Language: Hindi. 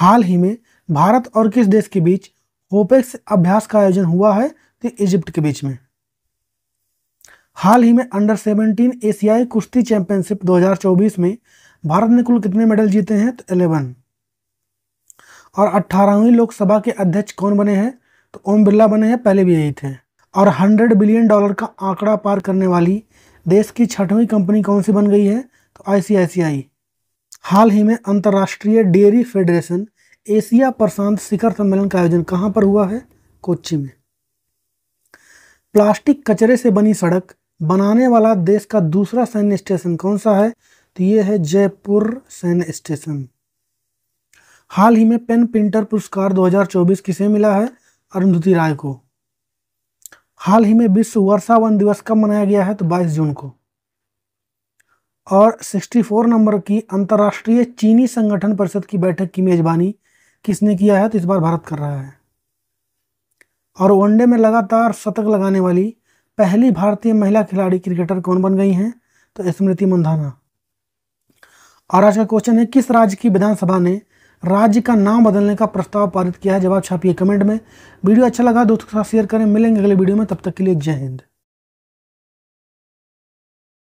हाल ही में भारत और किस देश के बीच ओपेक्स अभ्यास का आयोजन हुआ है तो इजिप्ट के बीच में हाल ही में अंडर 17 एशियाई कुश्ती चैंपियनशिप 2024 में भारत ने कुल कितने मेडल जीते हैं तो 11 और 18वीं लोकसभा के अध्यक्ष कौन बने हैं तो ओम बिरला बने हैं पहले भी यही थे और 100 बिलियन डॉलर का आंकड़ा पार करने वाली देश की छठवीं कंपनी कौन सी बन गई है तो आईसीआईसीआई हाल ही में अंतर्राष्ट्रीय डेयरी फेडरेशन एशिया प्रशांत शिखर सम्मेलन का आयोजन कहां पर हुआ है कोच्चि में प्लास्टिक कचरे से बनी सड़क बनाने वाला देश का दूसरा सैन्य स्टेशन कौन सा है तो ये है जयपुर सैन्य स्टेशन हाल ही में पेन प्रिंटर पुरस्कार 2024 किसे मिला है अरुंधति राय को हाल ही में विश्व वर्षा वन दिवस कब मनाया गया है तो 22 जून को और 64 नंबर की अंतर्राष्ट्रीय चीनी संगठन परिषद की बैठक की मेज़बानी किसने किया है तो इस बार भारत कर रहा है और वनडे में लगातार शतक लगाने वाली पहली भारतीय महिला खिलाड़ी क्रिकेटर कौन बन गई हैं तो स्मृति मंधाना और आज का क्वेश्चन है किस राज्य की विधानसभा ने राज्य का नाम बदलने का प्रस्ताव पारित किया है जवाब छापिए कमेंट में वीडियो अच्छा लगा दोस्तों के साथ शेयर करें मिलेंगे अगले वीडियो में तब तक के लिए जय हिंद